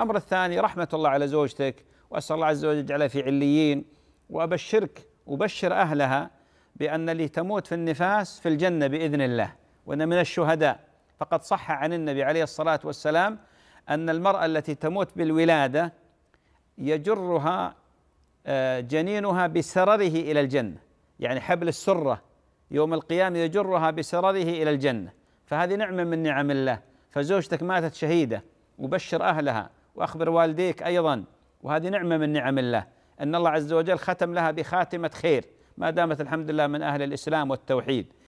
الأمر الثاني رحمة الله على زوجتك وأسأل الله عز وجل يجعلها في عليين وأبشرك وبشر أهلها بأن اللي تموت في النفاس في الجنة بإذن الله وأن من الشهداء فقد صح عن النبي عليه الصلاة والسلام أن المرأة التي تموت بالولادة يجرها آه، جنينها بسرره إلى الجنة يعني حبل السرة يوم القيامة يجرها بسرره إلى الجنة فهذه نعمة من نعم الله فزوجتك ماتت شهيدة وبشر أهلها واخبر والديك ايضا وهذه نعمه من نعم الله ان الله عز وجل ختم لها بخاتمه خير ما دامت الحمد لله من اهل الاسلام والتوحيد